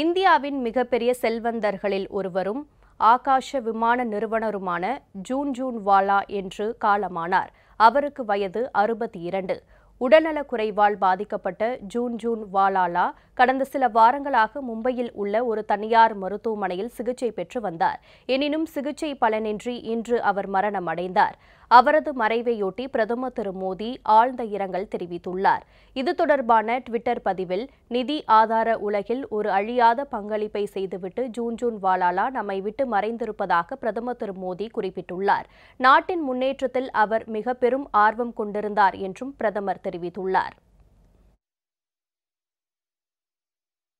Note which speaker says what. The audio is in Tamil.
Speaker 1: இந்தியாவின் மிகப்பெரிய செல்வந்தர்களில் ஒருவரும் ஆகாஷ விமான நிறுவனருமான ஜூன் ஜூன் வாலா என்று காலமானார் அவருக்கு வயது அறுபத்தி இரண்டு உடல்நலக் குறைவால் பாதிக்கப்பட்ட ஜூன் ஜூன் வாலாலா கடந்த சில வாரங்களாக மும்பையில் உள்ள ஒரு தனியார் மருத்துவமனையில் சிகிச்சை பெற்று வந்தார் எனினும் சிகிச்சை பலனின்றி இன்று அவர் மரணமடைந்தார் அவரது மறைவையொட்டி பிரதமர் திரு மோடி ஆழ்ந்த இரங்கல் தெரிவித்துள்ளார் இது தொடர்பான ட்விட்டர் பதிவில் நிதி ஆதார உலகில் ஒரு அழியாத பங்களிப்பை செய்துவிட்டு ஜூன் ஜூன் வாலாலா நம்மை விட்டு மறைந்திருப்பதாக பிரதமர் திரு மோடி குறிப்பிட்டுள்ளார் நாட்டின் முன்னேற்றத்தில் அவர் மிக பெரும் ஆர்வம் கொண்டிருந்தார் என்றும் பிரதமர் தெரிவித்துள்ளார்